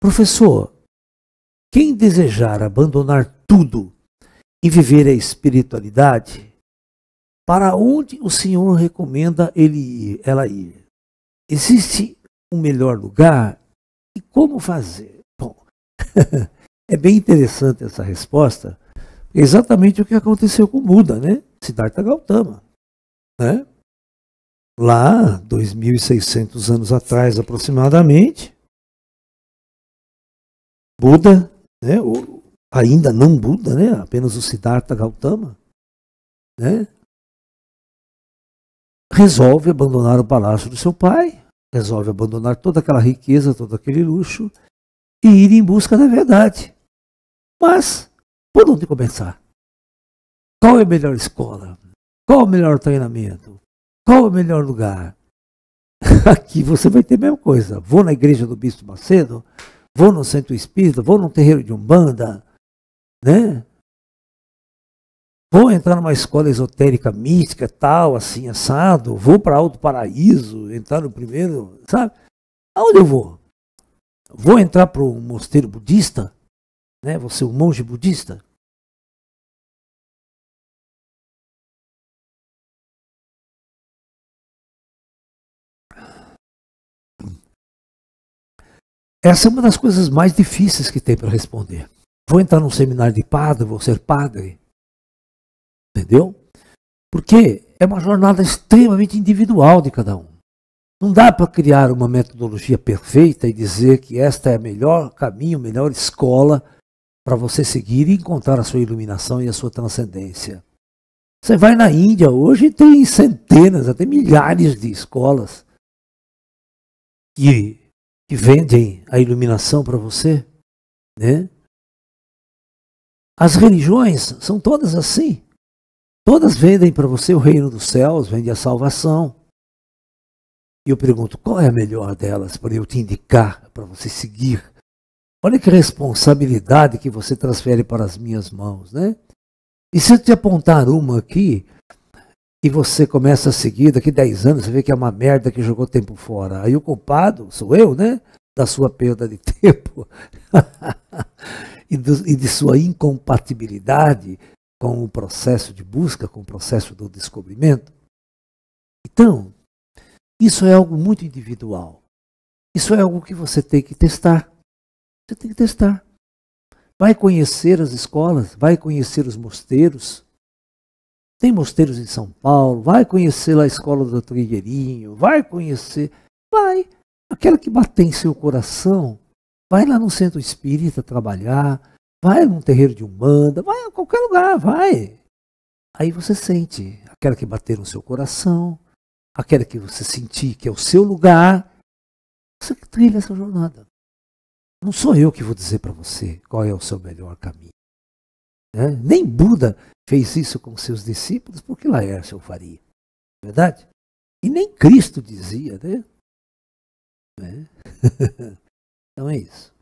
Professor, quem desejar abandonar tudo e viver a espiritualidade, para onde o Senhor recomenda ele ir, ela ir? Existe um melhor lugar e como fazer? Bom, é bem interessante essa resposta, é exatamente o que aconteceu com Buda, né? Siddhartha Gautama, né? Lá, 2.600 anos atrás aproximadamente, Buda, né? ainda não Buda, né? apenas o Siddhartha Gautama, né? resolve abandonar o palácio do seu pai, resolve abandonar toda aquela riqueza, todo aquele luxo e ir em busca da verdade. Mas por onde começar? Qual é a melhor escola? Qual é o melhor treinamento? Qual é o melhor lugar? Aqui você vai ter a mesma coisa. Vou na igreja do Bispo Macedo? vou no centro espírita, vou num terreiro de umbanda, né? Vou entrar numa escola esotérica mística, tal, assim, assado, vou para Alto Paraíso, entrar no primeiro, sabe? Aonde eu vou? Vou entrar para um mosteiro budista, né? Vou ser um monge budista? Essa é uma das coisas mais difíceis que tem para responder. Vou entrar num seminário de padre, vou ser padre. Entendeu? Porque é uma jornada extremamente individual de cada um. Não dá para criar uma metodologia perfeita e dizer que esta é o melhor caminho, a melhor escola para você seguir e encontrar a sua iluminação e a sua transcendência. Você vai na Índia hoje e tem centenas, até milhares de escolas que que vendem a iluminação para você, né? As religiões são todas assim. Todas vendem para você o reino dos céus, vendem a salvação. E eu pergunto, qual é a melhor delas para eu te indicar, para você seguir? Olha que responsabilidade que você transfere para as minhas mãos, né? E se eu te apontar uma aqui, e você começa a seguir, daqui 10 anos você vê que é uma merda que jogou tempo fora. Aí o culpado sou eu, né? Da sua perda de tempo e, do, e de sua incompatibilidade com o processo de busca, com o processo do descobrimento. Então, isso é algo muito individual. Isso é algo que você tem que testar. Você tem que testar. Vai conhecer as escolas, vai conhecer os mosteiros, tem mosteiros em São Paulo, vai conhecer lá a escola do Trigueirinho, vai conhecer, vai. Aquela que bater em seu coração, vai lá no centro espírita trabalhar, vai num terreiro de Umbanda, vai a qualquer lugar, vai. Aí você sente aquela que bater no seu coração, aquela que você sentir que é o seu lugar, você que trilha essa jornada. Não sou eu que vou dizer para você qual é o seu melhor caminho. Né? Nem Buda fez isso com seus discípulos, por que Laércio faria? É verdade? E nem Cristo dizia, né? né? então é isso.